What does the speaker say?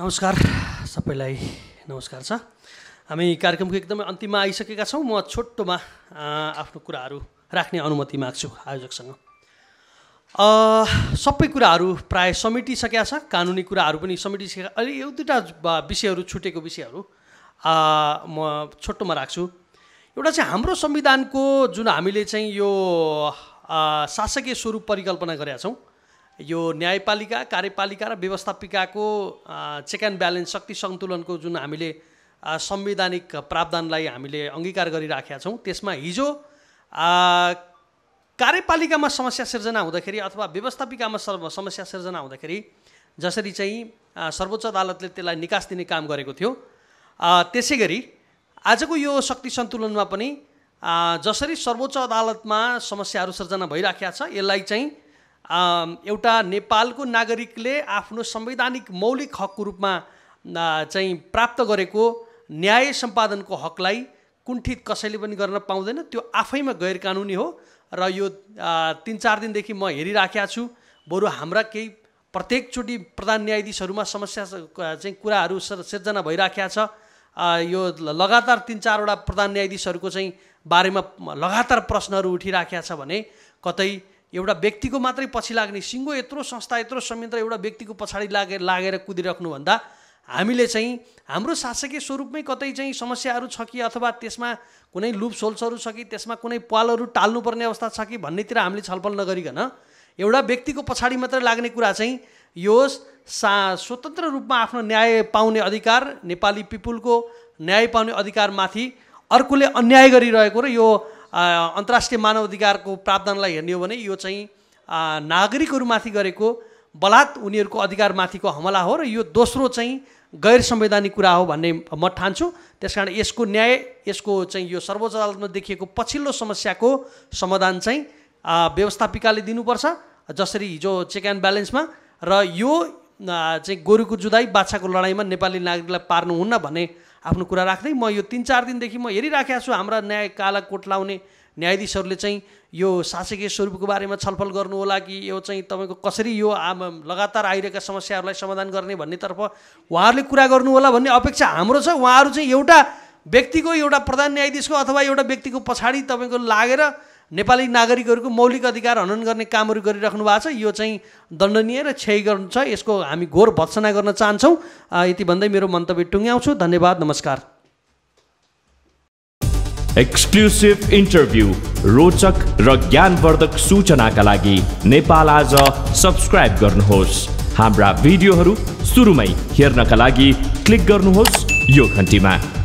नमस्कार सबैलाई नमस्कार छ हामी कार्यक्रमको एकदमै अन्तिममा आइसकेका छौँ म छोटोमा आफ्नो कुराहरू राख्ने अनुमति माग्छु आयोजकसँग सबै कुराहरू प्राय समेटिसकेका छ कानुनी कुराहरू पनि समेटिसकेका अलि एक दुईवटा विषयहरू छुटेको विषयहरू म छोटोमा राख्छु एउटा चाहिँ हाम्रो संविधानको जुन हामीले चाहिँ यो शासकीय स्वरूप परिकल्पना गरेका छौँ यो न्यायपालिका कार्यपालिका र व्यवस्थापिकाको चेक एन्ड ब्यालेन्स शक्ति सन्तुलनको जुन हामीले संवैधानिक प्रावधानलाई हामीले अङ्गीकार गरिराखेका छौँ त्यसमा हिजो कार्यपालिकामा समस्या सिर्जना हुँदाखेरि अथवा व्यवस्थापिकामा सर्व समस्या सिर्जना हुँदाखेरि जसरी चाहिँ सर्वोच्च अदालतले त्यसलाई निकास दिने काम गरेको थियो त्यसै गरी आजको यो शक्ति सन्तुलनमा पनि जसरी सर्वोच्च अदालतमा समस्याहरू सिर्जना भइराखेका छ यसलाई चाहिँ एउटा नेपालको नागरिकले आफ्नो संवैधानिक मौलिक हकको रूपमा चाहिँ प्राप्त गरेको न्याय सम्पादनको हकलाई कुण्ठित कसैले पनि गर्न पाउँदैन त्यो आफैमा गैर कानुनी हो र यो तिन चार दिनदेखि म हेरिराखेका छु बरु हाम्रा केही प्रत्येकचोटि प्रधान न्यायाधीशहरूमा समस्या चाहिँ कुराहरू सिर्जना भइराखेका छ यो लगातार तिन चारवटा प्रधान न्यायाधीशहरूको चाहिँ बारेमा लगातार प्रश्नहरू उठिराखेका छ भने कतै एउटा व्यक्तिको मात्रै पछि लाग्ने सिङ्गो यत्रो संस्था यत्रो संयन्त्र एउटा व्यक्तिको पछाडि लागे लागेर कुदिराख्नुभन्दा हामीले चाहिँ हाम्रो शासकीय स्वरूपमै कतै चाहिँ समस्याहरू छ कि अथवा त्यसमा कुनै लुप सोल्सहरू छ कि त्यसमा कुनै पालहरू टाल्नुपर्ने अवस्था छ कि भन्नेतिर हामीले छलफल नगरिकन एउटा व्यक्तिको पछाडि मात्रै लाग्ने कुरा चाहिँ यो सा स्वतन्त्र रूपमा आफ्नो न्याय पाउने अधिकार नेपाली पिपुलको न्याय पाउने अधिकारमाथि अर्कोले अन्याय गरिरहेको र यो अन्तर्राष्ट्रिय मानवाधिकारको प्रावधानलाई हेर्ने हो भने यो चाहिँ नागरिकहरूमाथि गरेको बलात् उनीहरूको अधिकारमाथिको हमला हो र यो दोस्रो चाहिँ गैर संवैधानिक कुरा हो भन्ने म ठान्छु त्यस कारण यसको न्याय यसको चाहिँ यो सर्वोच्च अदालतमा देखिएको पछिल्लो समस्याको समाधान चाहिँ व्यवस्थापिकाले दिनुपर्छ जसरी हिजो चेक एन्ड ब्यालेन्समा र यो चाहिँ गोरुको जुदाई बाछाको लडाइँमा नेपाली नागरिकलाई पार्नुहुन्न भन्ने आफ्नो कुरा राख्दै म यो तिन चार दिनदेखि म हेरिराखेको छु हाम्रा न्याय काला कोट लाउने न्यायाधीशहरूले चाहिँ यो शासकीय स्वरूपको बारेमा छलफल गर्नु होला कि यो चाहिँ तपाईँको कसरी यो लगातार आइरहेका समस्याहरूलाई समाधान गर्ने भन्नेतर्फ उहाँहरूले कुरा गर्नु होला भन्ने अपेक्षा हाम्रो छ उहाँहरू चाहिँ एउटा व्यक्तिको एउटा प्रधान न्यायाधीशको अथवा एउटा व्यक्तिको पछाडि तपाईँको लागेर नेपाली नागरिकहरूको मौलिक अधिकार हनन गर्ने कामहरू गरिराख्नु भएको छ यो चाहिँ दण्डनीय र क्षय गर्नु छ यसको हामी घोर भत्सना गर्न चाहन्छौँ यति भन्दै मेरो मन्तव्य टुङ्ग्याउँछु धन्यवाद नमस्कार एक्सक्लुसिभ इन्टरभ्यू रोचक र ज्ञानवर्धक सूचनाका लागि नेपाल आज सब्सक्राइब गर्नुहोस् हाम्रा भिडियोहरू सुरुमै हेर्नका लागि क्लिक गर्नुहोस् यो घन्टीमा